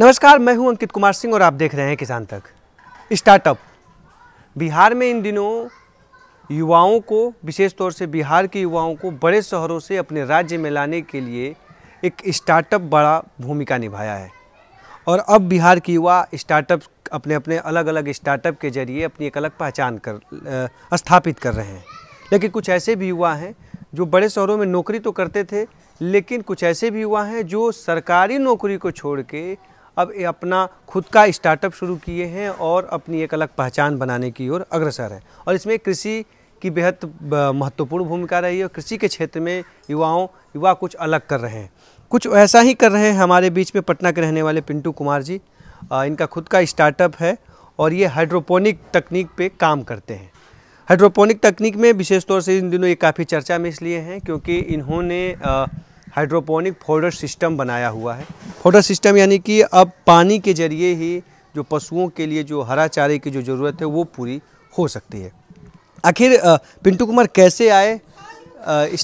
नमस्कार मैं हूं अंकित कुमार सिंह और आप देख रहे हैं किसान तक स्टार्टअप बिहार में इन दिनों युवाओं को विशेष तौर से बिहार के युवाओं को बड़े शहरों से अपने राज्य में लाने के लिए एक स्टार्टअप बड़ा भूमिका निभाया है और अब बिहार के युवा स्टार्टअप अपने अपने अलग अलग स्टार्टअप के जरिए अपनी एक अलग पहचान कर स्थापित कर रहे हैं लेकिन कुछ ऐसे भी युवा हैं जो बड़े शहरों में नौकरी तो करते थे लेकिन कुछ ऐसे भी युवा हैं जो सरकारी नौकरी को छोड़ के अब अपना खुद का स्टार्टअप शुरू किए हैं और अपनी एक अलग पहचान बनाने की ओर अग्रसर है और इसमें कृषि की बेहद महत्वपूर्ण भूमिका रही है कृषि के क्षेत्र में युवाओं युवा कुछ अलग कर रहे हैं कुछ ऐसा ही कर रहे हैं हमारे बीच में पटना के रहने वाले पिंटू कुमार जी आ, इनका खुद का स्टार्टअप है और ये हाइड्रोपोनिक तकनीक पे काम करते हैं हाइड्रोपोनिक तकनीक में विशेष तौर से इन दिनों ये काफ़ी चर्चा में इसलिए हैं क्योंकि इन्होंने आ, हाइड्रोपोनिक फोडर सिस्टम बनाया हुआ है फोडर सिस्टम यानी कि अब पानी के ज़रिए ही जो पशुओं के लिए जो हरा चारे की जो ज़रूरत है वो पूरी हो सकती है आखिर पिंटू कुमार कैसे आए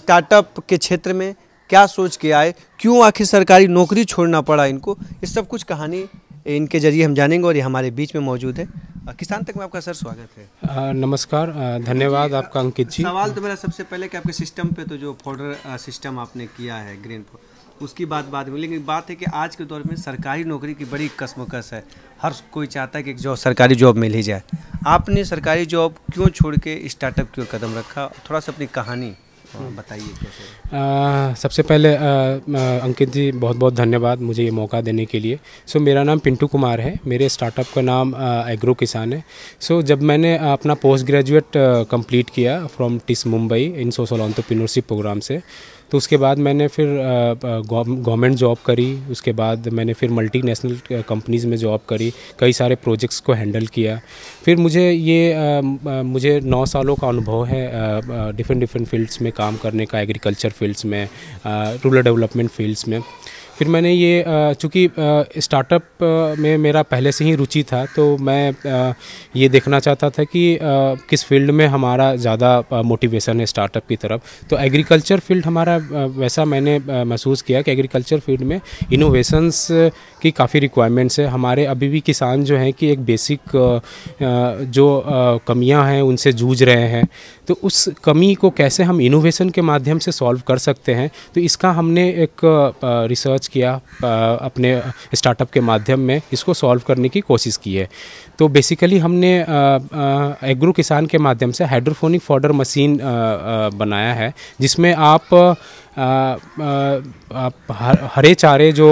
स्टार्टअप के क्षेत्र में क्या सोच के आए क्यों आखिर सरकारी नौकरी छोड़ना पड़ा इनको ये सब कुछ कहानी इनके ज़रिए हम जानेंगे और ये हमारे बीच में मौजूद है किसान तक में आपका सर स्वागत है आ, नमस्कार धन्यवाद आपका अंकित जी सवाल तो मेरा सबसे पहले कि आपके सिस्टम पे तो जो फोल्डर सिस्टम आपने किया है ग्रीन उसकी बात बात में लेकिन बात है कि आज के दौर में सरकारी नौकरी की बड़ी कसमकस है हर कोई चाहता है कि जॉब सरकारी जॉब मिल ही जाए आपने सरकारी जॉब क्यों छोड़ के स्टार्टअप क्यों कदम रखा थोड़ा सा अपनी कहानी हाँ, हम्म। बताइए कैसे सबसे पहले अंकित जी बहुत बहुत धन्यवाद मुझे ये मौका देने के लिए सो so, मेरा नाम पिंटू कुमार है मेरे स्टार्टअप का नाम एग्रो किसान है सो so, जब मैंने अपना पोस्ट ग्रेजुएट कंप्लीट किया from TISS Mumbai in social entrepreneurship programme से तो उसके बाद मैंने फिर गवर्नमेंट जॉब करी उसके बाद मैंने फिर मल्टीनेशनल कंपनीज़ में जॉब करी कई सारे प्रोजेक्ट्स को हैंडल किया फिर मुझे ये आ, मुझे नौ सालों का अनुभव है डिफरेंट डिफरेंट फील्ड्स में काम करने का एग्रीकल्चर फील्ड्स में रूरल डेवलपमेंट फील्ड्स में फिर मैंने ये चूँकि स्टार्टअप में मेरा पहले से ही रुचि था तो मैं ये देखना चाहता था कि किस फील्ड में हमारा ज़्यादा मोटिवेशन है स्टार्टअप की तरफ तो एग्रीकल्चर फील्ड हमारा वैसा मैंने महसूस किया कि एग्रीकल्चर फील्ड में इनोवेशंस की काफ़ी रिक्वायरमेंट्स है हमारे अभी भी किसान जो हैं कि एक बेसिक जो कमियां हैं उनसे जूझ रहे हैं तो उस कमी को कैसे हम इनोवेशन के माध्यम से सॉल्व कर सकते हैं तो इसका हमने एक रिसर्च किया अपने स्टार्टअप के माध्यम में इसको सॉल्व करने की कोशिश की है तो बेसिकली हमने एग्रो किसान के माध्यम से हाइड्रोफोनिक फॉर्डर मशीन बनाया है जिसमें आप हरे चारे जो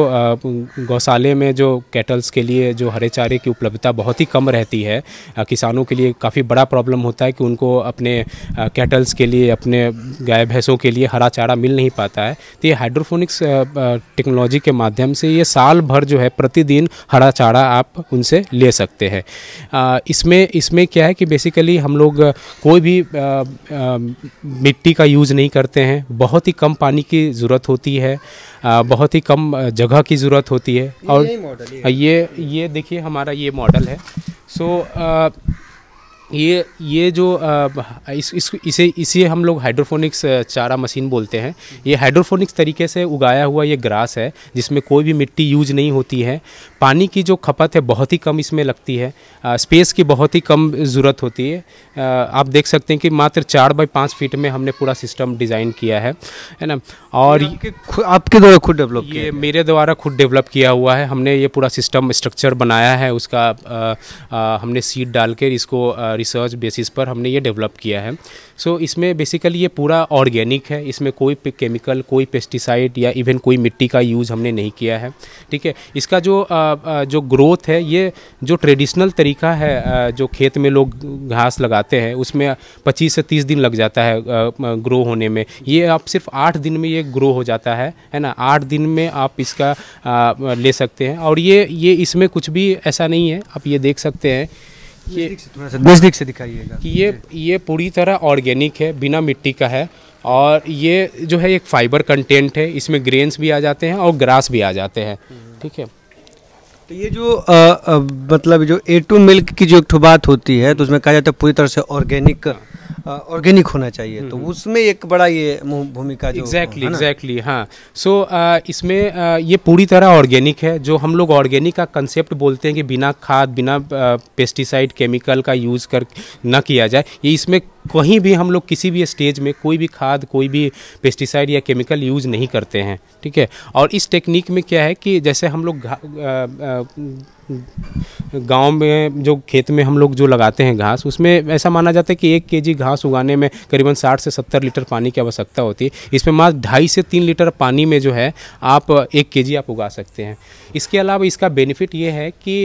गौशाले में जो कैटल्स के लिए जो हरे चारे की उपलब्धता बहुत ही कम रहती है किसानों के लिए काफ़ी बड़ा प्रॉब्लम होता है कि उनको अपने कैटल्स के लिए अपने गाय भैंसों के लिए हरा चारा मिल नहीं पाता है तो ये हाइड्रोफोनिक्स टेक्नोलॉजी के माध्यम से ये साल भर जो है प्रतिदिन हरा चारा आप उनसे ले सकते हैं इसमें इसमें क्या है कि बेसिकली हम लोग कोई भी मिट्टी का यूज़ नहीं करते हैं बहुत ही कम पानी की ज़रूरत होती है बहुत ही कम जगह की ज़रूरत होती है और ये ये देखिए हमारा ये मॉडल है सो so, ये ये जो आ, इस, इस इसे इसे हम लोग हाइड्रोफोनिक्स चारा मशीन बोलते हैं ये हाइड्रोफोनिक्स तरीके से उगाया हुआ ये ग्रास है जिसमें कोई भी मिट्टी यूज नहीं होती है पानी की जो खपत है बहुत ही कम इसमें लगती है आ, स्पेस की बहुत ही कम ज़रूरत होती है आ, आप देख सकते हैं कि मात्र चार बाई पाँच फीट में हमने पूरा सिस्टम डिज़ाइन किया है है ना और आपके, द्वारा खुद डेवलप ये मेरे द्वारा खुद डेवलप किया हुआ है हमने ये पूरा सिस्टम स्ट्रक्चर बनाया है उसका हमने सीट डाल कर इसको रिसर्च बेसिस पर हमने ये डेवलप किया है सो so, इसमें बेसिकली ये पूरा ऑर्गेनिक है इसमें कोई केमिकल कोई पेस्टिसाइड या इवन कोई मिट्टी का यूज़ हमने नहीं किया है ठीक है इसका जो आ, जो ग्रोथ है ये जो ट्रेडिशनल तरीका है जो खेत में लोग घास लगाते हैं उसमें पच्चीस से तीस दिन लग जाता है ग्रो होने में ये आप सिर्फ आठ दिन में ये ग्रो हो जाता है है ना आठ दिन में आप इसका ले सकते हैं और ये ये इसमें कुछ भी ऐसा नहीं है आप ये देख सकते हैं ये नज़दीक से दिखाइएगा कि ये ये पूरी तरह ऑर्गेनिक है बिना मिट्टी का है और ये जो है एक फाइबर कंटेंट है इसमें ग्रेन्स भी आ जाते हैं और ग्रास भी आ जाते हैं ठीक है तो ये जो आ, आ, मतलब जो ए टू मिल्क की जो एक बात होती है तो उसमें कहा जाता है पूरी तरह से ऑर्गेनिक ऑर्गेनिक होना चाहिए हम्म, तो हम्म। उसमें एक बड़ा ये भूमिका जो एग्जैक्टली एग्जैक्टली हाँ सो इसमें ये पूरी तरह ऑर्गेनिक है जो हम लोग ऑर्गेनिक का कंसेप्ट बोलते हैं कि बिना खाद बिना पेस्टिसाइड केमिकल का यूज़ कर न किया जाए ये इसमें कहीं भी हम लोग किसी भी स्टेज में कोई भी खाद कोई भी पेस्टिसाइड या केमिकल यूज़ नहीं करते हैं ठीक है और इस टेक्निक में क्या है कि जैसे हम लोग गांव में जो खेत में हम लोग जो लगाते हैं घास उसमें ऐसा माना जाता है कि एक केजी घास उगाने में करीबन 60 से 70 लीटर पानी की आवश्यकता होती है इसमें मात्र ढाई से तीन लीटर पानी में जो है आप एक केजी आप उगा सकते हैं इसके अलावा इसका बेनिफिट ये है कि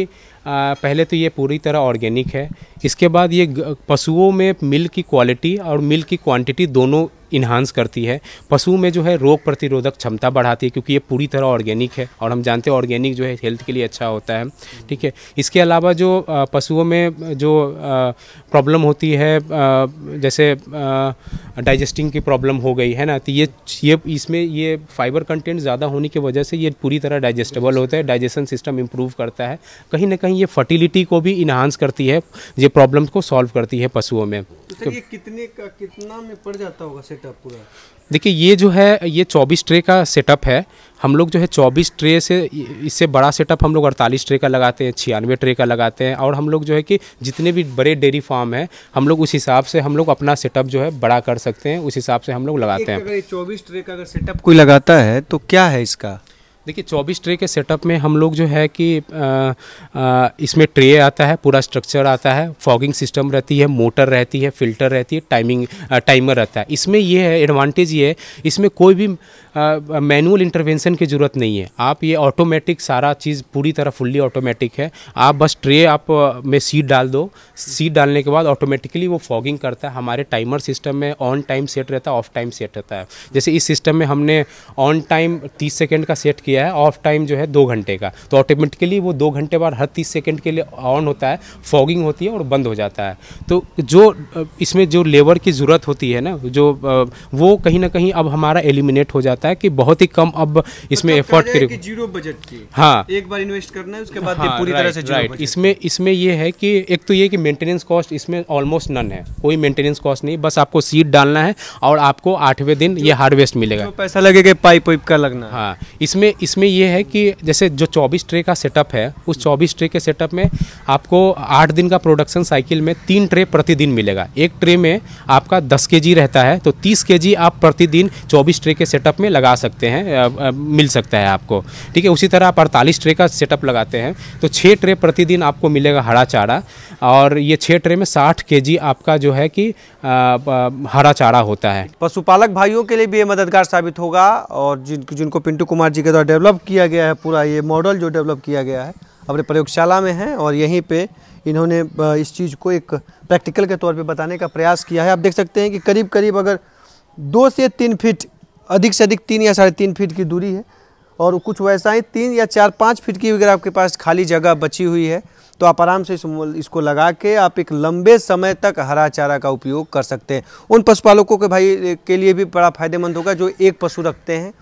आ, पहले तो ये पूरी तरह ऑर्गेनिक है इसके बाद ये पशुओं में मिल्क की क्वालिटी और मिल्क की क्वांटिटी दोनों इन्हांस करती है पशु में जो है रोग प्रतिरोधक क्षमता बढ़ाती है क्योंकि ये पूरी तरह ऑर्गेनिक है और हम जानते हैं ऑर्गेनिक जो है हेल्थ के लिए अच्छा होता है ठीक है इसके अलावा जो पशुओं में जो प्रॉब्लम होती है जैसे डाइजेस्टिंग की प्रॉब्लम हो गई है ना तो ये ये इसमें ये फाइबर कंटेंट ज़्यादा होने की वजह से ये पूरी तरह डाइजेस्टेबल होता है डाइजेशन सिस्टम इम्प्रूव करता है कहीं ना कहीं ये फर्टिलिटी को भी इन्हांस करती है ये प्रॉब्लम को सॉल्व करती है पशुओं में तो ये कितने का कितना में पड़ जाता होगा सर सेटअप पूरा देखिए ये जो है ये 24 ट्रे का सेटअप है हम लोग जो है 24 ट्रे से इससे बड़ा सेटअप हम लोग 48 ट्रे का लगाते हैं छियानवे ट्रे का लगाते हैं और हम लोग जो है कि जितने भी बड़े डेयरी फार्म हैं हम लोग उस हिसाब से हम लोग अपना सेटअप जो है बड़ा कर सकते हैं उस हिसाब से हम लोग लगाते हैं चौबीस ट्रे का अगर सेटअप कोई लगाता है तो क्या है इसका देखिए चौबीस ट्रे के सेटअप में हम लोग जो है कि आ, आ, इसमें ट्रे आता है पूरा स्ट्रक्चर आता है फॉगिंग सिस्टम रहती है मोटर रहती है फिल्टर रहती है टाइमिंग टाइमर रहता है इसमें ये है एडवांटेज ये है इसमें कोई भी मैनुअल इंटरवेंशन की ज़रूरत नहीं है आप ये ऑटोमेटिक सारा चीज़ पूरी तरह फुल्ली ऑटोमेटिक है आप बस ट्रे आप में सीट डाल दो सीट डालने के बाद ऑटोमेटिकली वो फॉगिंग करता है हमारे टाइमर सिस्टम में ऑन टाइम सेट रहता है ऑफ टाइम सेट रहता है जैसे इस सिस्टम में हमने ऑन टाइम तीस सेकेंड का सेट किया है ऑफ टाइम जो है दो घंटे का तो ऑटोमेटिकली वो दो घंटे बाद हर तीस सेकेंड के लिए ऑन होता है फॉगिंग होती है और बंद हो जाता है तो जो इसमें जो लेबर की ज़रूरत होती है ना जो वो कहीं ना कहीं अब हमारा एलिमिनेट हो जाता है होता है कि बहुत ही कम अब मतलब इसमें एफर्ट कर जीरो बजट की हाँ एक बार इन्वेस्ट करना है उसके बाद हाँ, पूरी तरह से राइट इसमें इसमें ये है कि एक तो ये कि मेंटेनेंस कॉस्ट इसमें ऑलमोस्ट नन है कोई मेंटेनेंस कॉस्ट नहीं बस आपको सीट डालना है और आपको आठवें दिन ये हार्वेस्ट मिलेगा पैसा लगेगा पाइप वाइप का लगना हाँ इसमें इसमें यह है कि जैसे जो चौबीस ट्रे का सेटअप है उस चौबीस ट्रे के सेटअप में आपको आठ दिन का प्रोडक्शन साइकिल में तीन ट्रे प्रतिदिन मिलेगा एक ट्रे में आपका दस के रहता है तो तीस के आप प्रतिदिन चौबीस ट्रे के सेटअप में लगा सकते हैं मिल सकता है आपको ठीक है उसी तरह आप अड़तालीस ट्रे का सेटअप लगाते हैं तो छः ट्रे प्रतिदिन आपको मिलेगा हरा चारा और ये छः ट्रे में साठ के आपका जो है कि हरा चारा होता है पशुपालक भाइयों के लिए भी ये मददगार साबित होगा और जिन जिनको पिंटू कुमार जी के द्वारा डेवलप किया गया है पूरा ये मॉडल जो डेवलप किया गया है अपने प्रयोगशाला में है और यहीं पे इन्होंने इस चीज़ को एक प्रैक्टिकल के तौर पे बताने का प्रयास किया है आप देख सकते हैं कि करीब करीब अगर दो से तीन फीट अधिक से अधिक तीन या साढ़े तीन फीट की दूरी है और कुछ वैसा ही तीन या चार पाँच फीट की अगर आपके पास खाली जगह बची हुई है तो आप आराम से इसको लगा के आप एक लंबे समय तक हरा चारा का उपयोग कर सकते हैं उन पशुपालकों के भाई के लिए भी बड़ा फायदेमंद होगा जो एक पशु रखते हैं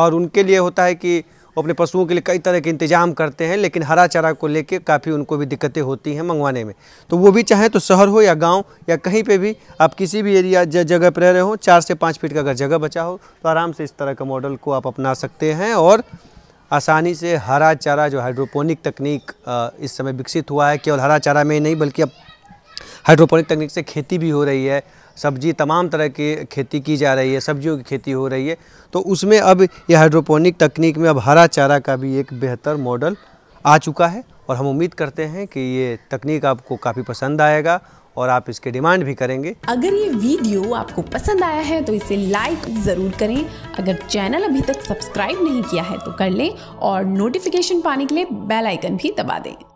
और उनके लिए होता है कि वो अपने पशुओं के लिए कई तरह के इंतजाम करते हैं लेकिन हरा चारा को लेकर काफ़ी उनको भी दिक्कतें होती हैं मंगवाने में तो वो भी चाहें तो शहर हो या गाँव या कहीं पर भी आप किसी भी एरिया जगह पर रह रहे हो चार से पाँच फीट का अगर जगह बचा हो तो आराम से इस तरह का मॉडल को आप अपना सकते हैं और आसानी से हरा चारा जो हाइड्रोपोनिक तकनीक इस समय विकसित हुआ है केवल हरा चारा में ही नहीं बल्कि अब हाइड्रोपोनिक तकनीक से खेती भी हो रही है सब्जी तमाम तरह की खेती की जा रही है सब्जियों की खेती हो रही है तो उसमें अब यह हाइड्रोपोनिक तकनीक में अब हरा चारा का भी एक बेहतर मॉडल आ चुका है और हम उम्मीद करते हैं कि ये तकनीक आपको काफ़ी पसंद आएगा और आप इसके डिमांड भी करेंगे अगर ये वीडियो आपको पसंद आया है तो इसे लाइक जरूर करें अगर चैनल अभी तक सब्सक्राइब नहीं किया है तो कर लें और नोटिफिकेशन पाने के लिए बेल आइकन भी दबा दें